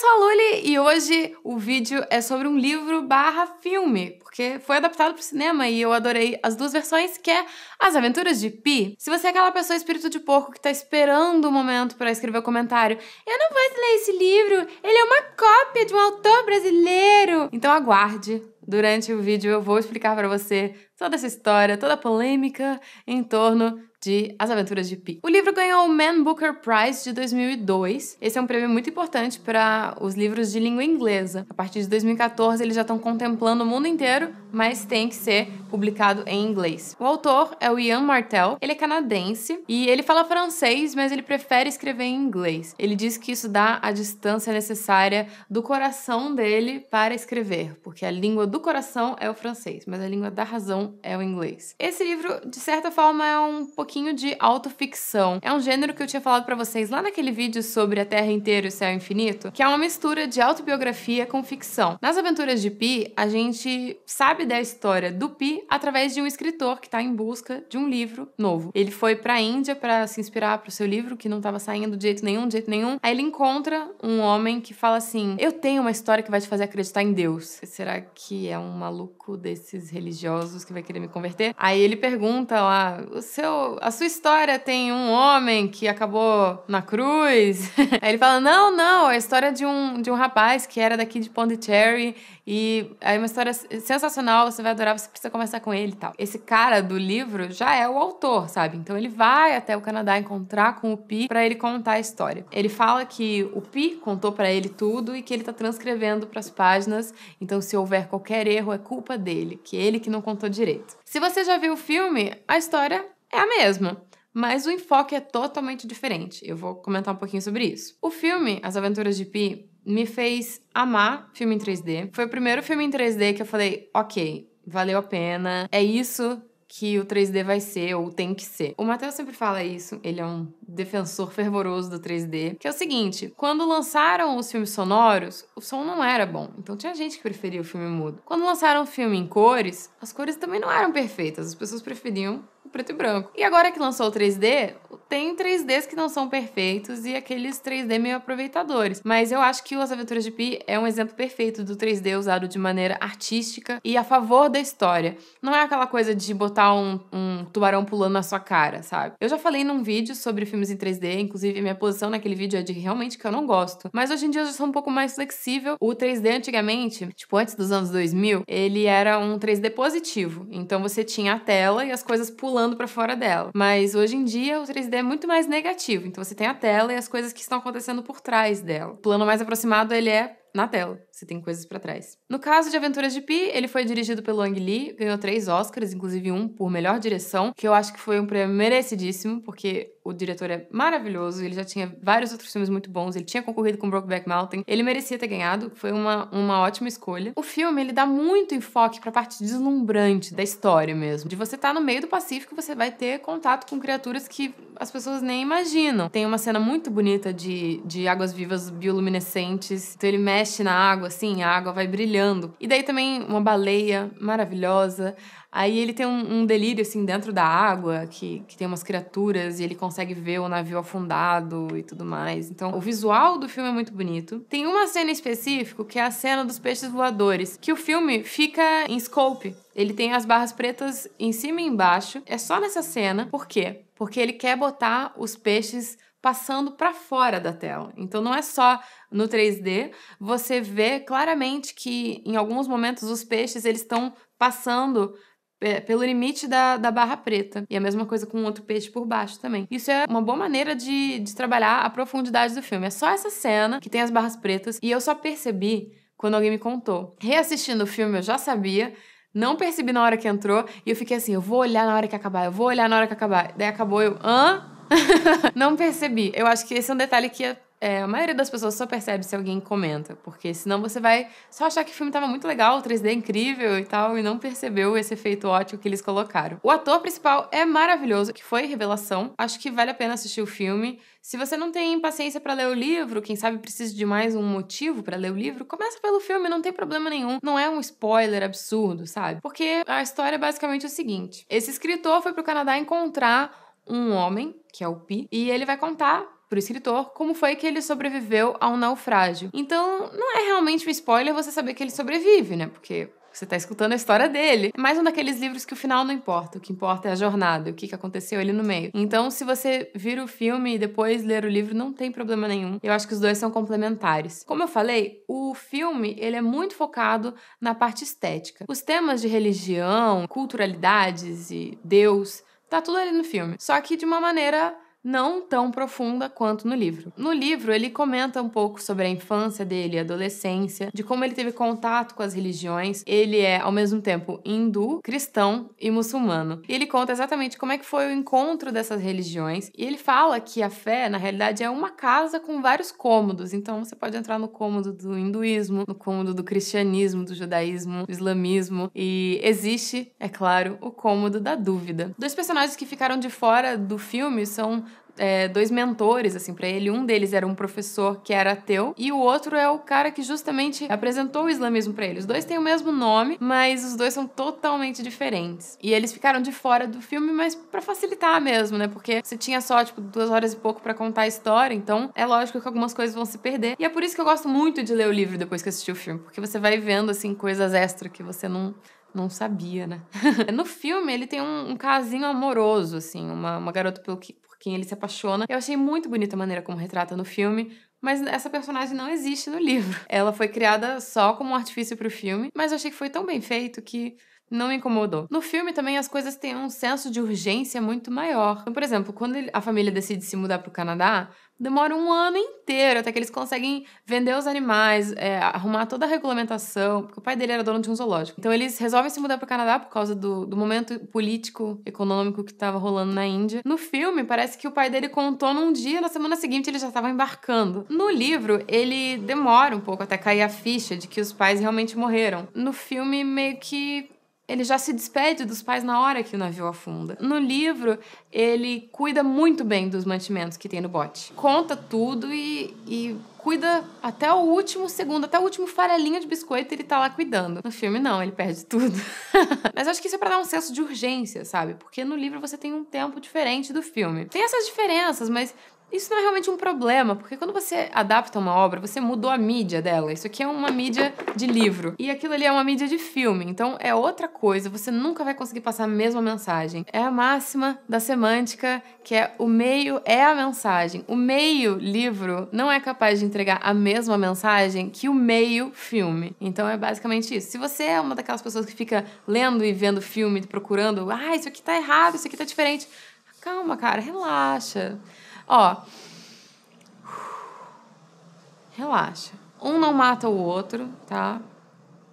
sou a Luli e hoje o vídeo é sobre um livro barra filme, porque foi adaptado para o cinema e eu adorei as duas versões, que é As Aventuras de Pi. Se você é aquela pessoa espírito de porco que está esperando o um momento para escrever o um comentário, eu não vou ler esse livro, ele é uma cópia de um autor brasileiro. Então aguarde, durante o vídeo eu vou explicar para você toda essa história, toda a polêmica em torno de As Aventuras de Pi. O livro ganhou o Man Booker Prize de 2002. Esse é um prêmio muito importante para os livros de língua inglesa. A partir de 2014, eles já estão contemplando o mundo inteiro mas tem que ser publicado em inglês. O autor é o Ian Martel, ele é canadense e ele fala francês, mas ele prefere escrever em inglês. Ele diz que isso dá a distância necessária do coração dele para escrever, porque a língua do coração é o francês, mas a língua da razão é o inglês. Esse livro, de certa forma, é um pouquinho de autoficção. É um gênero que eu tinha falado para vocês lá naquele vídeo sobre a Terra inteira e o céu infinito, que é uma mistura de autobiografia com ficção. Nas aventuras de Pi, a gente sabe sabe da história do Pi através de um escritor que está em busca de um livro novo. Ele foi para a Índia para se inspirar para o seu livro, que não estava saindo de jeito nenhum, de jeito nenhum. Aí ele encontra um homem que fala assim: Eu tenho uma história que vai te fazer acreditar em Deus. Será que é um maluco desses religiosos que vai querer me converter? Aí ele pergunta lá: o seu, A sua história tem um homem que acabou na cruz? Aí ele fala: Não, não, é a história de um, de um rapaz que era daqui de Pondicherry e é uma história sensacional, você vai adorar, você precisa conversar com ele e tal. Esse cara do livro já é o autor, sabe? Então ele vai até o Canadá encontrar com o Pi para ele contar a história. Ele fala que o Pi contou para ele tudo e que ele tá transcrevendo para as páginas, então se houver qualquer erro é culpa dele, que ele que não contou direito. Se você já viu o filme, a história é a mesma mas o enfoque é totalmente diferente. Eu vou comentar um pouquinho sobre isso. O filme As Aventuras de Pi me fez amar filme em 3D. Foi o primeiro filme em 3D que eu falei, ok, valeu a pena, é isso que o 3D vai ser ou tem que ser. O Matheus sempre fala isso, ele é um defensor fervoroso do 3D, que é o seguinte, quando lançaram os filmes sonoros, o som não era bom, então tinha gente que preferia o filme mudo. Quando lançaram o filme em cores, as cores também não eram perfeitas, as pessoas preferiam preto e branco. E agora que lançou o 3D, tem 3Ds que não são perfeitos e aqueles 3D meio aproveitadores. Mas eu acho que o As Aventuras de Pi é um exemplo perfeito do 3D usado de maneira artística e a favor da história. Não é aquela coisa de botar um, um tubarão pulando na sua cara, sabe? Eu já falei num vídeo sobre filmes em 3D, inclusive minha posição naquele vídeo é de realmente que eu não gosto. Mas hoje em dia eu já sou um pouco mais flexível. O 3D antigamente, tipo antes dos anos 2000, ele era um 3D positivo. Então você tinha a tela e as coisas pulando pulando para fora dela. Mas hoje em dia o 3D é muito mais negativo. Então você tem a tela e as coisas que estão acontecendo por trás dela. O plano mais aproximado ele é na tela. Você tem coisas para trás. No caso de Aventuras de Pi, ele foi dirigido pelo Ang Lee, ganhou três Oscars, inclusive um por melhor direção, que eu acho que foi um prêmio merecidíssimo, porque o diretor é maravilhoso, ele já tinha vários outros filmes muito bons, ele tinha concorrido com Brokeback Mountain, ele merecia ter ganhado, foi uma, uma ótima escolha. O filme, ele dá muito enfoque pra parte deslumbrante da história mesmo. De você estar tá no meio do Pacífico, você vai ter contato com criaturas que as pessoas nem imaginam. Tem uma cena muito bonita de, de águas vivas bioluminescentes, então ele mexe na água, assim, a água vai brilhando. E daí também uma baleia maravilhosa. Aí ele tem um, um, delírio, assim, dentro da água, que, que tem umas criaturas e ele consegue ver o navio afundado e tudo mais. Então, o visual do filme é muito bonito. Tem uma cena específica, que é a cena dos peixes voadores, que o filme fica em scope. Ele tem as barras pretas em cima e embaixo. É só nessa cena. Por quê? Porque ele quer botar os peixes passando para fora da tela. Então não é só no 3D, você vê claramente que em alguns momentos os peixes eles estão passando é, pelo limite da, da barra preta. E a mesma coisa com outro peixe por baixo também. Isso é uma boa maneira de, de trabalhar a profundidade do filme. É só essa cena que tem as barras pretas e eu só percebi quando alguém me contou. Reassistindo o filme eu já sabia, não percebi na hora que entrou e eu fiquei assim, eu vou olhar na hora que acabar, eu vou olhar na hora que acabar. Daí acabou eu, hã? não percebi. Eu acho que esse é um detalhe que é, a maioria das pessoas só percebe se alguém comenta, porque senão você vai só achar que o filme estava muito legal, o 3D é incrível e tal, e não percebeu esse efeito ótico que eles colocaram. O ator principal é maravilhoso, que foi revelação. Acho que vale a pena assistir o filme. Se você não tem paciência para ler o livro, quem sabe precisa de mais um motivo para ler o livro, começa pelo filme, não tem problema nenhum. Não é um spoiler absurdo, sabe? Porque a história é basicamente o seguinte: esse escritor foi pro Canadá encontrar um homem, que é o Pi, e ele vai contar para o escritor como foi que ele sobreviveu ao naufrágio. Então, não é realmente um spoiler você saber que ele sobrevive, né? Porque você está escutando a história dele. É mais um daqueles livros que o final não importa, o que importa é a jornada, o que, que aconteceu ali no meio. Então, se você vir o filme e depois ler o livro, não tem problema nenhum. Eu acho que os dois são complementares. Como eu falei, o filme ele é muito focado na parte estética. Os temas de religião, culturalidades e Deus Tá tudo ali no filme. Só que de uma maneira não tão profunda quanto no livro. No livro, ele comenta um pouco sobre a infância dele, a adolescência, de como ele teve contato com as religiões. Ele é, ao mesmo tempo, hindu, cristão e muçulmano. E ele conta exatamente como é que foi o encontro dessas religiões. E ele fala que a fé, na realidade, é uma casa com vários cômodos. Então, você pode entrar no cômodo do hinduísmo, no cômodo do cristianismo, do judaísmo, do islamismo. E existe, é claro, o cômodo da dúvida. Dois personagens que ficaram de fora do filme são é, dois mentores, assim, para ele. Um deles era um professor que era ateu e o outro é o cara que justamente apresentou o islamismo para ele. Os dois têm o mesmo nome, mas os dois são totalmente diferentes. E eles ficaram de fora do filme, mas para facilitar mesmo, né? Porque você tinha só, tipo, duas horas e pouco para contar a história, então é lógico que algumas coisas vão se perder. E é por isso que eu gosto muito de ler o livro depois que assisti o filme, porque você vai vendo, assim, coisas extra que você não não sabia, né? no filme, ele tem um, um casinho amoroso, assim, uma, uma garota pelo que, quem ele se apaixona. Eu achei muito bonita a maneira como retrata no filme, mas essa personagem não existe no livro. Ela foi criada só como um artifício para o filme, mas eu achei que foi tão bem feito que não me incomodou. No filme também as coisas têm um senso de urgência muito maior. Então, por exemplo, quando a família decide se mudar para o Canadá, demora um ano inteiro até que eles conseguem vender os animais, é, arrumar toda a regulamentação, porque o pai dele era dono de um zoológico. Então eles resolvem se mudar para o Canadá por causa do, do momento político, econômico que estava rolando na Índia. No filme, parece que o pai dele contou num dia, na semana seguinte ele já estava embarcando. No livro, ele demora um pouco até cair a ficha de que os pais realmente morreram. No filme, meio que ele já se despede dos pais na hora que o navio afunda. No livro, ele cuida muito bem dos mantimentos que tem no bote. Conta tudo e, e cuida até o último segundo, até o último farelinho de biscoito ele tá lá cuidando. No filme, não, ele perde tudo. Mas acho que isso é pra dar um senso de urgência, sabe? Porque no livro você tem um tempo diferente do filme. Tem essas diferenças, mas isso não é realmente um problema, porque quando você adapta uma obra, você mudou a mídia dela. Isso aqui é uma mídia de livro e aquilo ali é uma mídia de filme, então é outra coisa, você nunca vai conseguir passar a mesma mensagem. É a máxima da semântica, que é o meio é a mensagem. O meio livro não é capaz de entregar a mesma mensagem que o meio filme. Então é basicamente isso. Se você é uma daquelas pessoas que fica lendo e vendo filme, procurando, ah, isso aqui tá errado, isso aqui tá diferente. Calma, cara, relaxa. Ó. Relaxa. Um não mata o outro, tá?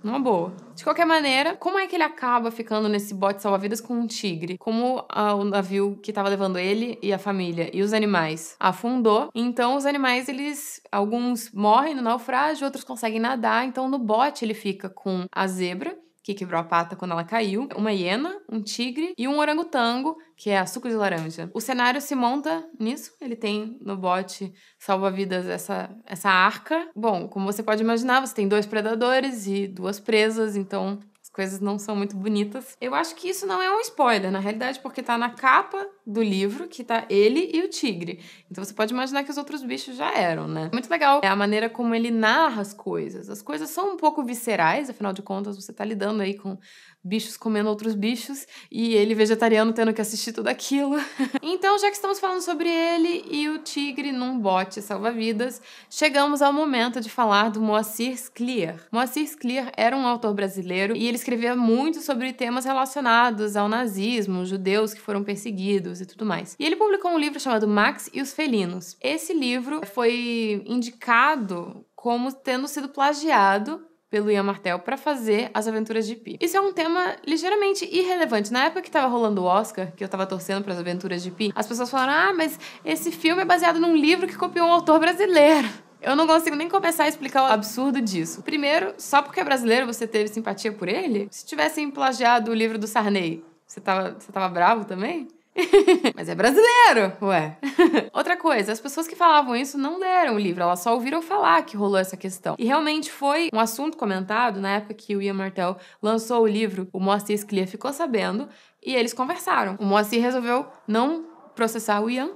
Uma boa. De qualquer maneira, como é que ele acaba ficando nesse bote salva-vidas com um tigre? Como a, o navio que estava levando ele e a família e os animais afundou, então os animais, eles. Alguns morrem no naufrágio, outros conseguem nadar, então no bote ele fica com a zebra que quebrou a pata quando ela caiu, uma hiena, um tigre e um orangotango, que é suco de laranja. O cenário se monta nisso, ele tem no bote salva-vidas essa, essa arca. Bom, como você pode imaginar, você tem dois predadores e duas presas, então coisas não são muito bonitas. Eu acho que isso não é um spoiler, na realidade, porque tá na capa do livro que tá ele e o tigre. Então você pode imaginar que os outros bichos já eram, né? Muito legal é a maneira como ele narra as coisas. As coisas são um pouco viscerais, afinal de contas, você tá lidando aí com bichos comendo outros bichos e ele vegetariano tendo que assistir tudo aquilo. então, já que estamos falando sobre ele e o tigre num bote salva-vidas, chegamos ao momento de falar do Moacir Scliar. Moacir Scliar era um autor brasileiro e ele escrevia muito sobre temas relacionados ao nazismo, judeus que foram perseguidos e tudo mais. E ele publicou um livro chamado Max e os Felinos. Esse livro foi indicado como tendo sido plagiado pelo Ian Martel para fazer As Aventuras de Pi. Isso é um tema ligeiramente irrelevante. Na época que tava rolando o Oscar, que eu tava torcendo para As Aventuras de Pi, as pessoas falaram: "Ah, mas esse filme é baseado num livro que copiou um autor brasileiro". Eu não consigo nem começar a explicar o absurdo disso. Primeiro, só porque é brasileiro você teve simpatia por ele? Se tivessem plagiado o livro do Sarney, você tava, você tava bravo também? Mas é brasileiro, ué. Outra coisa, as pessoas que falavam isso não leram o livro, elas só ouviram falar que rolou essa questão. E realmente foi um assunto comentado na época que o Ian Martel lançou o livro, o Moacir Sclia ficou sabendo e eles conversaram. O Moacir resolveu não processar o Ian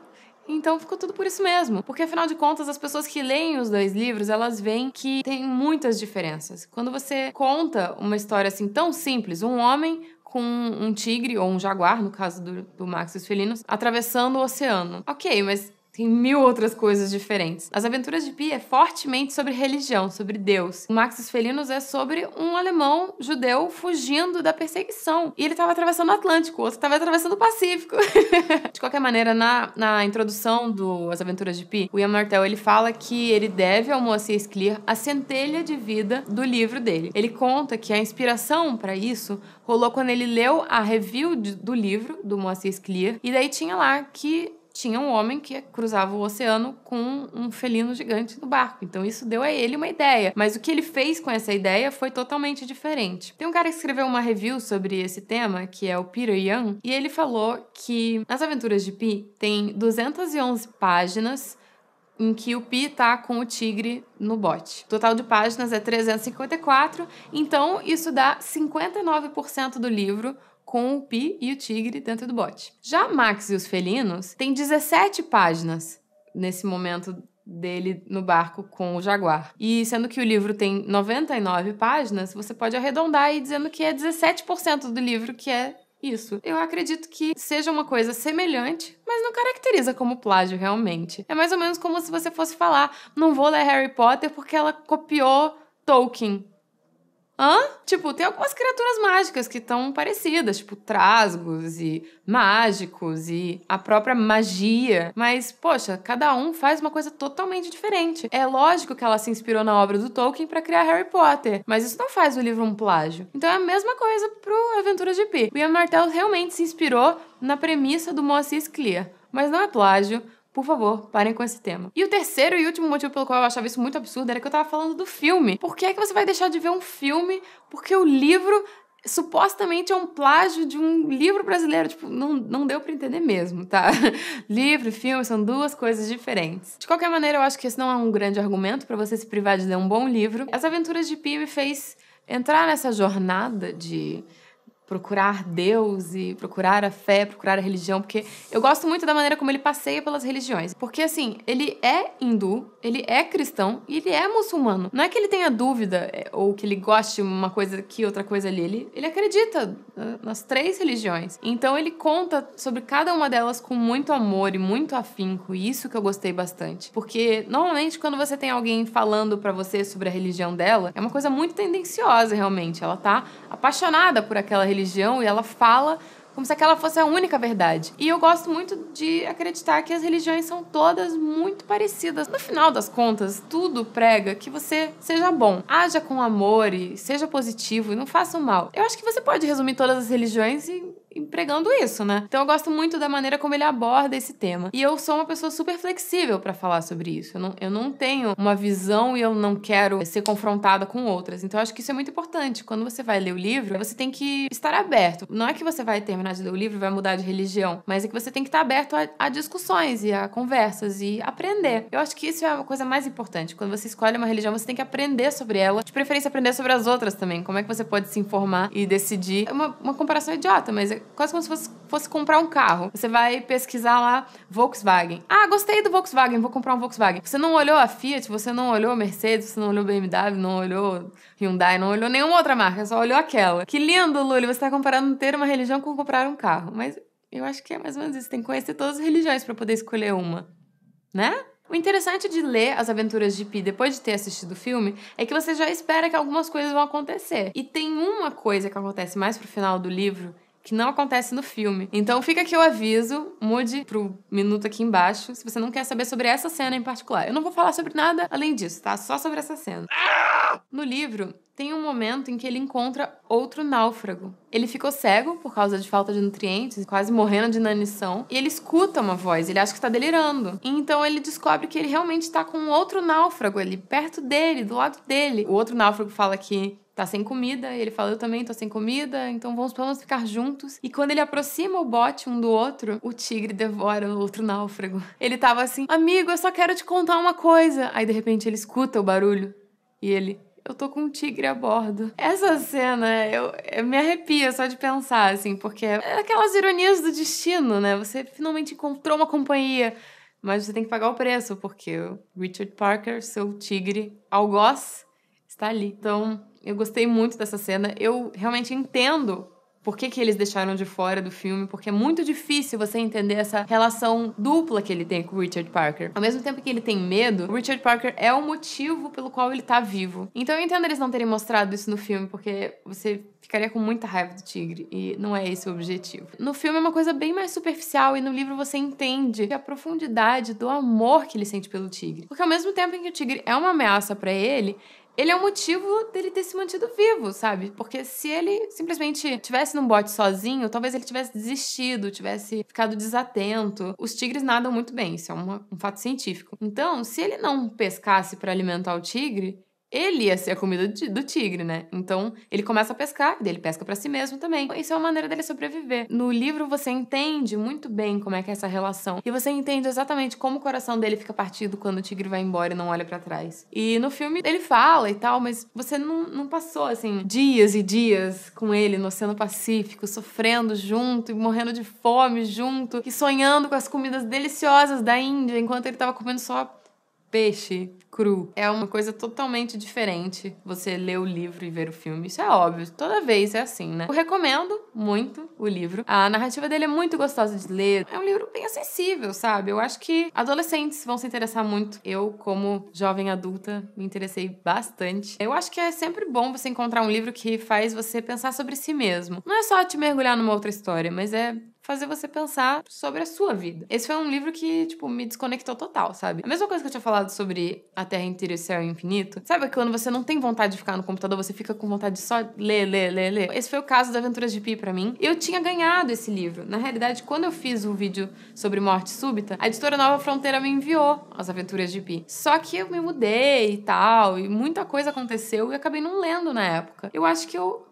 então ficou tudo por isso mesmo. Porque afinal de contas, as pessoas que leem os dois livros, elas veem que tem muitas diferenças. Quando você conta uma história assim tão simples, um homem com um tigre ou um jaguar, no caso do, do Max e os felinos, atravessando o oceano. Ok, mas tem mil outras coisas diferentes. As Aventuras de Pi é fortemente sobre religião, sobre Deus. O Max Felinos é sobre um alemão judeu fugindo da perseguição. E ele estava atravessando o Atlântico, o outro estava atravessando o Pacífico. de qualquer maneira, na, na introdução do As Aventuras de Pi, o Ian Martel ele fala que ele deve ao Moacir Clear a centelha de vida do livro dele. Ele conta que a inspiração para isso rolou quando ele leu a review de, do livro do Moacir Clear e daí tinha lá que tinha um homem que cruzava o oceano com um felino gigante no barco. Então isso deu a ele uma ideia. Mas o que ele fez com essa ideia foi totalmente diferente. Tem um cara que escreveu uma review sobre esse tema, que é o Peter Young, e ele falou que nas Aventuras de Pi tem 211 páginas em que o Pi tá com o tigre no bote. O total de páginas é 354, então isso dá 59% do livro com o Pi e o Tigre dentro do bote. Já Max e os Felinos tem 17 páginas nesse momento dele no barco com o jaguar. E sendo que o livro tem 99 páginas, você pode arredondar e dizendo que é 17% do livro que é isso. Eu acredito que seja uma coisa semelhante, mas não caracteriza como plágio realmente. É mais ou menos como se você fosse falar: não vou ler Harry Potter porque ela copiou Tolkien. Hã? Tipo, tem algumas criaturas mágicas que estão parecidas, tipo trasgos e mágicos e a própria magia. Mas, poxa, cada um faz uma coisa totalmente diferente. É lógico que ela se inspirou na obra do Tolkien para criar Harry Potter, mas isso não faz o livro um plágio. Então é a mesma coisa pro Aventuras de Pi. William Martell realmente se inspirou na premissa do Moacir Clear, mas não é plágio por favor, parem com esse tema. E o terceiro e último motivo pelo qual eu achava isso muito absurdo era que eu tava falando do filme. Por que é que você vai deixar de ver um filme porque o livro supostamente é um plágio de um livro brasileiro. Tipo, não, não deu para entender mesmo, tá? livro e filme são duas coisas diferentes. De qualquer maneira, eu acho que esse não é um grande argumento para você se privar de ler um bom livro. As Aventuras de Pi me fez entrar nessa jornada de procurar Deus e procurar a fé, procurar a religião, porque eu gosto muito da maneira como ele passeia pelas religiões. Porque assim, ele é hindu, ele é cristão e ele é muçulmano. Não é que ele tenha dúvida é, ou que ele goste uma coisa aqui, outra coisa ali. Ele, ele acredita né, nas três religiões. Então ele conta sobre cada uma delas com muito amor e muito afinco, e isso que eu gostei bastante. Porque normalmente quando você tem alguém falando para você sobre a religião dela, é uma coisa muito tendenciosa realmente. Ela tá apaixonada por aquela religião religião e ela fala como se aquela fosse a única verdade. E eu gosto muito de acreditar que as religiões são todas muito parecidas. No final das contas, tudo prega que você seja bom, haja com amor e seja positivo e não faça o mal. Eu acho que você pode resumir todas as religiões e empregando isso, né? Então eu gosto muito da maneira como ele aborda esse tema. E eu sou uma pessoa super flexível para falar sobre isso. Eu não, eu não tenho uma visão e eu não quero ser confrontada com outras. Então eu acho que isso é muito importante. Quando você vai ler o livro, você tem que estar aberto. Não é que você vai terminar de ler o livro e vai mudar de religião, mas é que você tem que estar aberto a, a discussões e a conversas e aprender. Eu acho que isso é a coisa mais importante. Quando você escolhe uma religião, você tem que aprender sobre ela, de preferência aprender sobre as outras também. Como é que você pode se informar e decidir? É uma, uma comparação idiota, mas é quase como se fosse, fosse comprar um carro. Você vai pesquisar lá Volkswagen. Ah, gostei do Volkswagen, vou comprar um Volkswagen. Você não olhou a Fiat, você não olhou a Mercedes, você não olhou BMW, não olhou Hyundai, não olhou nenhuma outra marca, só olhou aquela. Que lindo, Lully, você está comparando ter uma religião com comprar um carro. Mas eu acho que é mais ou menos isso. Tem que conhecer todas as religiões para poder escolher uma, né? O interessante de ler As Aventuras de Pi depois de ter assistido o filme é que você já espera que algumas coisas vão acontecer. E tem uma coisa que acontece mais pro final do livro que não acontece no filme. Então fica aqui o aviso, mude pro minuto aqui embaixo, se você não quer saber sobre essa cena em particular. Eu não vou falar sobre nada além disso, tá? Só sobre essa cena. No livro, tem um momento em que ele encontra outro náufrago. Ele ficou cego por causa de falta de nutrientes, quase morrendo de inanição, e ele escuta uma voz, ele acha que está delirando. E então ele descobre que ele realmente está com outro náufrago ali, perto dele, do lado dele. O outro náufrago fala que tá sem comida, e ele fala, eu também tô sem comida, então vamos pelo menos ficar juntos. E quando ele aproxima o bote um do outro, o tigre devora o outro náufrago. Ele tava assim, amigo, eu só quero te contar uma coisa. Aí de repente ele escuta o barulho e ele, eu tô com um tigre a bordo. Essa cena, eu, eu, me arrepia só de pensar, assim, porque é aquelas ironias do destino, né? Você finalmente encontrou uma companhia, mas você tem que pagar o preço, porque o Richard Parker, seu tigre algoz, está ali. Então, eu gostei muito dessa cena. Eu realmente entendo por que, que eles deixaram de fora do filme, porque é muito difícil você entender essa relação dupla que ele tem com o Richard Parker. Ao mesmo tempo que ele tem medo, o Richard Parker é o motivo pelo qual ele tá vivo. Então eu entendo eles não terem mostrado isso no filme, porque você ficaria com muita raiva do tigre, e não é esse o objetivo. No filme é uma coisa bem mais superficial, e no livro você entende a profundidade do amor que ele sente pelo tigre. Porque ao mesmo tempo em que o tigre é uma ameaça para ele, ele é o motivo dele ter se mantido vivo, sabe? Porque se ele simplesmente tivesse num bote sozinho, talvez ele tivesse desistido, tivesse ficado desatento. Os tigres nadam muito bem, isso é um fato científico. Então, se ele não pescasse para alimentar o tigre, ele ia ser a comida do tigre, né? Então ele começa a pescar, e ele pesca para si mesmo também. Isso é uma maneira dele sobreviver. No livro você entende muito bem como é que é essa relação e você entende exatamente como o coração dele fica partido quando o tigre vai embora e não olha para trás. E no filme ele fala e tal, mas você não, não passou assim dias e dias com ele no Oceano Pacífico, sofrendo junto e morrendo de fome junto e sonhando com as comidas deliciosas da Índia enquanto ele tava comendo só peixe, cru. É uma coisa totalmente diferente você ler o livro e ver o filme. Isso é óbvio, toda vez é assim, né? Eu recomendo muito o livro. A narrativa dele é muito gostosa de ler. É um livro bem acessível, sabe? Eu acho que adolescentes vão se interessar muito. Eu, como jovem adulta, me interessei bastante. Eu acho que é sempre bom você encontrar um livro que faz você pensar sobre si mesmo. Não é só te mergulhar numa outra história, mas é fazer você pensar sobre a sua vida. Esse foi um livro que, tipo, me desconectou total, sabe? A mesma coisa que eu tinha falado sobre a Terra inteira e o céu é infinito. Sabe quando você não tem vontade de ficar no computador, você fica com vontade de só ler, ler, ler, ler? Esse foi o caso da Aventuras de Pi para mim. Eu tinha ganhado esse livro. Na realidade, quando eu fiz o vídeo sobre morte súbita, a editora Nova Fronteira me enviou as Aventuras de Pi. Só que eu me mudei e tal, e muita coisa aconteceu e acabei não lendo na época. Eu acho que eu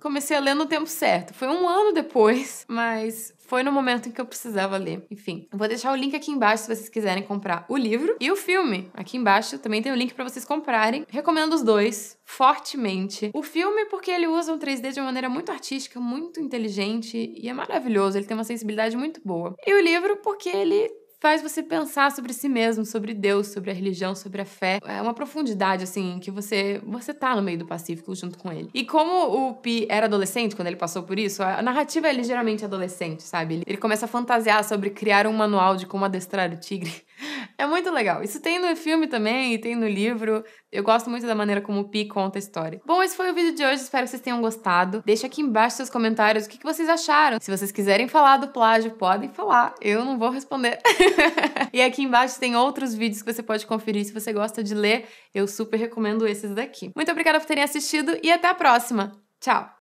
comecei a ler no tempo certo. Foi um ano depois, mas foi no momento em que eu precisava ler. Enfim, vou deixar o link aqui embaixo se vocês quiserem comprar o livro e o filme. Aqui embaixo também tem o link para vocês comprarem. Recomendo os dois fortemente. O filme porque ele usa o 3D de uma maneira muito artística, muito inteligente e é maravilhoso, ele tem uma sensibilidade muito boa. E o livro porque ele faz você pensar sobre si mesmo, sobre Deus, sobre a religião, sobre a fé. É uma profundidade, assim, que você, você tá no meio do Pacífico junto com ele. E como o Pi era adolescente quando ele passou por isso, a narrativa é ligeiramente adolescente, sabe? Ele, ele começa a fantasiar sobre criar um manual de como adestrar o tigre. É muito legal. Isso tem no filme também tem no livro. Eu gosto muito da maneira como o Pi conta a história. Bom, esse foi o vídeo de hoje. Espero que vocês tenham gostado. Deixa aqui embaixo seus comentários o que vocês acharam. Se vocês quiserem falar do plágio, podem falar. Eu não vou responder. e aqui embaixo tem outros vídeos que você pode conferir se você gosta de ler. Eu super recomendo esses daqui. Muito obrigada por terem assistido e até a próxima. Tchau!